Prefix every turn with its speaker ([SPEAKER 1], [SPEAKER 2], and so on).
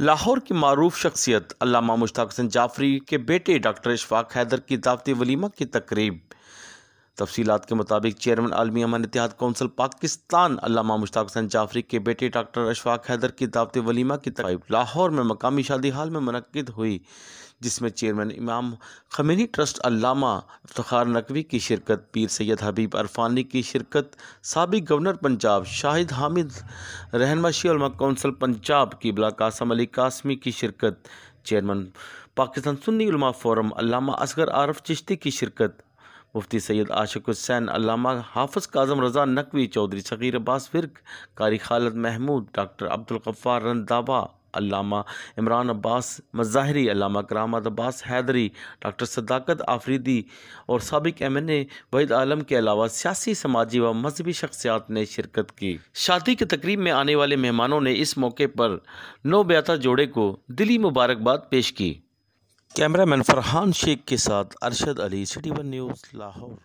[SPEAKER 1] लाहौर की मरूफ शख्सियत अलामा मुश्ताक हसन जाफरी के बेटे डॉक्टर इशफाक हैदर की दावती वलीमा की तकरीब तफसीत के मुताबिक चेयरमैन आलमी अमन इतिहाद कौंसिल पाकिस्तान अलामा मुश्ताक हसन जाफरी के बेटे डॉक्टर अशफाक हैदर की दावत वलीमा की तरफ लाहौर में मकामी शादी हाल में मनद हुई जिसमें चेयरमैन इमाम खमीनी ट्रस्ट अलामा इफ्तार नकवी की शिरकत पीर सैयद हबीब अरफानी की शिरकत सबक गवर्नर पंजाब शाहिद हामिद रहनमाशी कौंसिल पंजाब की बला कासम अली कासमी की शिरकत चेयरमैन पाकिस्तान सुन्नी उलमा फोरम अलामा असगर आरफ चिश्ती की शिरकत मुफ्ती सैयद आशिक हुसैन अलामा हाफज काजम रजा नकवी चौधरी शकीर अब्बास फिरक कारी खालद महमूद डॉक्टर अब्दुल गफ़ार अलामा इमरान अब्बास मज़ाहरी अलामा करामत अब्बास हैदरी डॉक्टर सदाकत आफरीदी और सबक M N A Waheed Alam के अलावा सियासी समाजी व मजहबी शख्सियात ने शिरकत की शादी की तकरीब में आने वाले मेहमानों ने इस मौके पर नौ ब्याता जोड़े को दिली मुबारकबाद पेश की कैमरामैन फरहान शेख के साथ Arshad Ali city one news Lahore